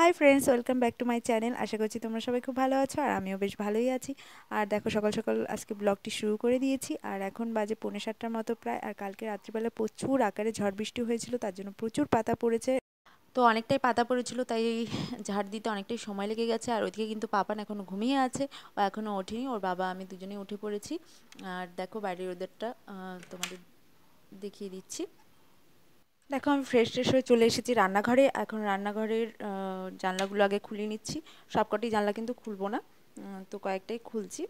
high friends welcome back to my channel আশা করছি তোমরা সবাই খুব ভালো আছো আর আমিও বেশ ভালোই আছি আর দেখো সকাল সকাল আজকে ব্লগটি শুরু করে দিয়েছি আর এখন বাজে পৌনে সাতটার মতো প্রায় আর কালকে রাত্রিবেলা প্রচুর আকারে ঝড় বৃষ্টি হয়েছিল তার জন্য প্রচুর পাতা পড়েছে তো অনেকটাই পাতা পড়েছিল তাই ঝাড় দিতে অনেকটাই সময় লেগে গেছে আর ওইদিকে কিন্তু পাপান এখনও ঘুমিয়ে আছে ও এখনও ওঠেনি ওর বাবা আমি দুজনেই উঠে পড়েছি আর দেখো বাইরের ওদেরটা তোমাদের দেখিয়ে দিচ্ছি দেখো আমি ফ্রেশ ট্রেশ হয়ে চলে এসেছি রান্নাঘরে এখন রান্নাঘরের জানলাগুলো আগে খুলে নিচ্ছি সব কটি জানলা কিন্তু খুলবো না তো কয়েকটাই খুলছি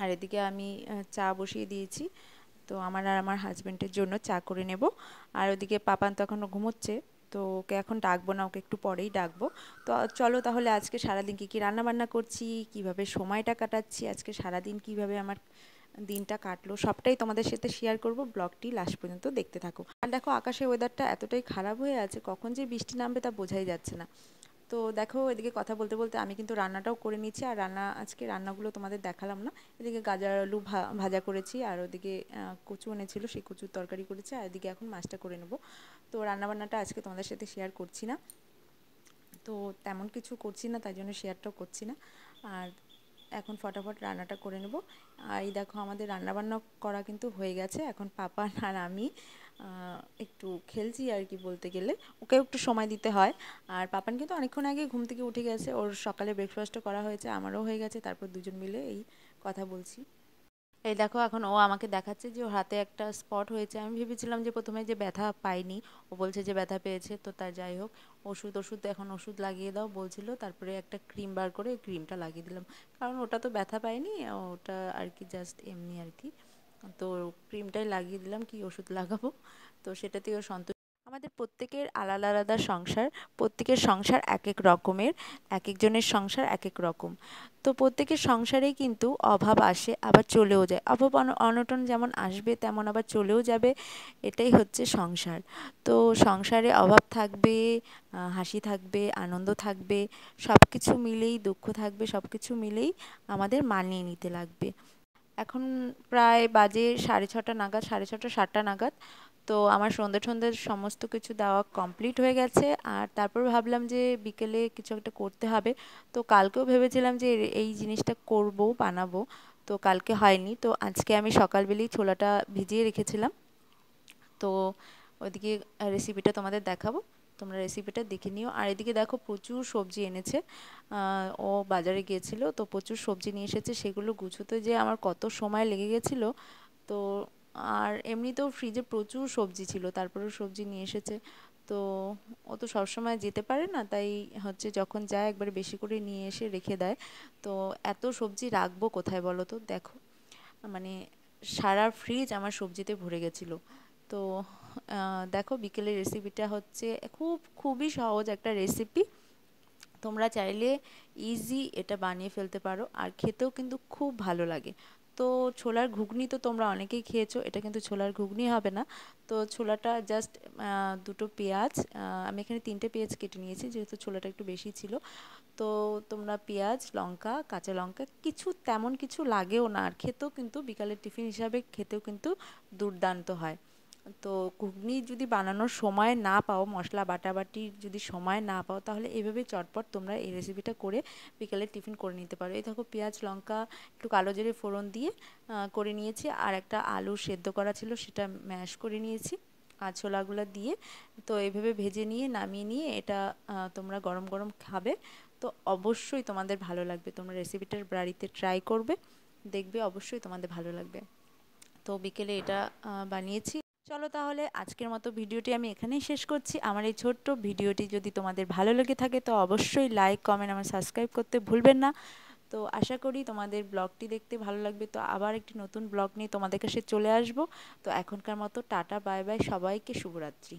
আর এদিকে আমি চা বসিয়ে দিয়েছি তো আমার আর আমার হাজব্যান্ডের জন্য চা করে নেব আর ওদিকে পাপান তো এখনও ঘুমোচ্ছে তো ওকে এখন ডাকবো না ওকে একটু পরেই ডাকবো তো চলো তাহলে আজকে সারাদিন কী কী রান্নাবান্না করছি কিভাবে সময়টা কাটাচ্ছি আজকে সারাদিন কিভাবে আমার দিনটা কাটলো সবটাই তোমাদের সাথে শেয়ার করব ব্লগটি লাস্ট পর্যন্ত দেখতে থাকো আর দেখো আকাশে ওয়েদারটা এতটাই খারাপ হয়ে আছে কখন যে বৃষ্টি নামবে তা বোঝাই যাচ্ছে না তো দেখো এদিকে কথা বলতে বলতে আমি কিন্তু রান্নাটাও করে নিচ্ছি আর রান্না আজকে রান্নাগুলো তোমাদের দেখালাম না এদিকে গাজার আলু ভাজা করেছি আর ওদিকে কচু এনেছিল সেই কচুর তরকারি করেছি আর এদিকে এখন মাছটা করে নেবো তো রান্নাবান্নাটা আজকে তোমাদের সাথে শেয়ার করছি না তো তেমন কিছু করছি না তাই জন্য শেয়ারটাও করছি না আর এখন ফটাফট রান্নাটা করে নেব আর এই দেখো আমাদের রান্নাবান্না করা কিন্তু হয়ে গেছে এখন পাপান আর আমি একটু খেলছি আর কি বলতে গেলে ওকেও একটু সময় দিতে হয় আর পাপান কিন্তু অনেকক্ষণ আগে ঘুম থেকে উঠে গেছে ওর সকালে ব্রেকফাস্টও করা হয়েছে আমারও হয়ে গেছে তারপর দুজন মিলে এই কথা বলছি এই দেখো এখন ও আমাকে দেখাচ্ছে যে ওর হাতে একটা স্পট হয়েছে আমি ভেবেছিলাম যে প্রথমে যে ব্যথা পাইনি ও বলছে যে ব্যথা পেয়েছে তো তার যাই হোক ওষুধ ওষুধ এখন ওষুধ লাগিয়ে দাও বলছিল তারপরে একটা ক্রিম বার করে ক্রিমটা লাগিয়ে দিলাম কারণ ওটা তো ব্যথা পায়নি ওটা আর কি জাস্ট এমনি আর কি তো ক্রিমটাই লাগিয়ে দিলাম কি ওষুধ লাগাবো তো ও সন্তুষ্ট আমাদের প্রত্যেকের আলাদা আলাদা সংসার প্রত্যেকের সংসার এক এক রকমের এক একজনের সংসার এক এক রকম তো প্রত্যেকের সংসারেই কিন্তু অভাব আসে আবার চলেও যায় অভাব অনটন যেমন আসবে তেমন আবার চলেও যাবে এটাই হচ্ছে সংসার তো সংসারে অভাব থাকবে হাসি থাকবে আনন্দ থাকবে সব কিছু মিলেই দুঃখ থাকবে সব কিছু মিলেই আমাদের মানিয়ে নিতে লাগবে এখন প্রায় বাজে সাড়ে ছটা নাগাদ সাড়ে ছটা সাতটা নাগাদ তো আমার সন্ধ্যে সন্ধ্যে সমস্ত কিছু দেওয়া কমপ্লিট হয়ে গেছে আর তারপর ভাবলাম যে বিকেলে কিছু একটা করতে হবে তো কালকেও ভেবেছিলাম যে এই জিনিসটা করব বানাবো তো কালকে হয়নি তো আজকে আমি সকালবেলেই ছোলাটা ভিজিয়ে রেখেছিলাম তো ওদিকে রেসিপিটা তোমাদের দেখাবো তোমরা রেসিপিটা দেখে নিও আর এদিকে দেখো প্রচুর সবজি এনেছে ও বাজারে গিয়েছিল তো প্রচুর সবজি নিয়ে এসেছে সেগুলো গুছোতে যে আমার কত সময় লেগে গেছিলো তো আর এমনিতেও ফ্রিজে প্রচুর সবজি ছিল তারপরেও সবজি নিয়ে এসেছে তো ও তো সবসময় যেতে পারে না তাই হচ্ছে যখন যায় একবার বেশি করে নিয়ে এসে রেখে দেয় তো এত সবজি রাখবো কোথায় বলো তো দেখো মানে সারা ফ্রিজ আমার সবজিতে ভরে গেছিলো তো দেখো বিকেলের রেসিপিটা হচ্ছে খুব খুবই সহজ একটা রেসিপি তোমরা চাইলে ইজি এটা বানিয়ে ফেলতে পারো আর খেতেও কিন্তু খুব ভালো লাগে তো ছোলার ঘুগনি তো তোমরা অনেকেই খেয়েছো এটা কিন্তু ছোলার ঘুগনি হবে না তো ছোলাটা জাস্ট দুটো পেঁয়াজ আমি এখানে তিনটে পেঁয়াজ কেটে নিয়েছি যেহেতু ছোলাটা একটু বেশি ছিল তো তোমরা পেঁয়াজ লঙ্কা কাঁচা লঙ্কা কিছু তেমন কিছু লাগেও না আর খেতেও কিন্তু বিকালের টিফিন হিসাবে খেতেও কিন্তু দুর্দান্ত হয় তো ঘুগনি যদি বানানোর সময় না পাও মশলা বাটাবাটির যদি সময় না পাও তাহলে এভাবে চটপট তোমরা এই রেসিপিটা করে বিকেলে টিফিন করে নিতে পারো এই দেখো পেঁয়াজ লঙ্কা একটু কালো জিরে ফোড়ন দিয়ে করে নিয়েছি আর একটা আলু সেদ্ধ করা ছিল সেটা ম্যাশ করে নিয়েছি আর ছোলাগুলো দিয়ে তো এভাবে ভেজে নিয়ে নামিয়ে নিয়ে এটা তোমরা গরম গরম খাবে তো অবশ্যই তোমাদের ভালো লাগবে তোমরা রেসিপিটার বাড়িতে ট্রাই করবে দেখবে অবশ্যই তোমাদের ভালো লাগবে তো বিকেলে এটা বানিয়েছি চলো তাহলে আজকের মতো ভিডিওটি আমি এখানেই শেষ করছি আমার এই ছোট্ট ভিডিওটি যদি তোমাদের ভালো লেগে থাকে তো অবশ্যই লাইক কমেন্ট আমার সাবস্ক্রাইব করতে ভুলবেন না তো আশা করি তোমাদের ব্লগটি দেখতে ভালো লাগবে তো আবার একটি নতুন ব্লগ নিয়ে তোমাদের কাছে চলে আসব তো এখনকার মতো টাটা বাই বাই সবাইকে শুভরাত্রি